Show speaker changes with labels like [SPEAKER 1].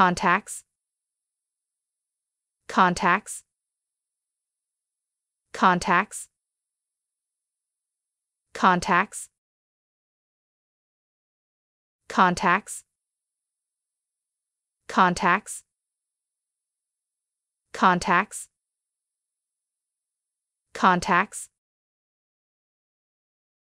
[SPEAKER 1] contacts contacts contacts contacts contacts contacts contacts contacts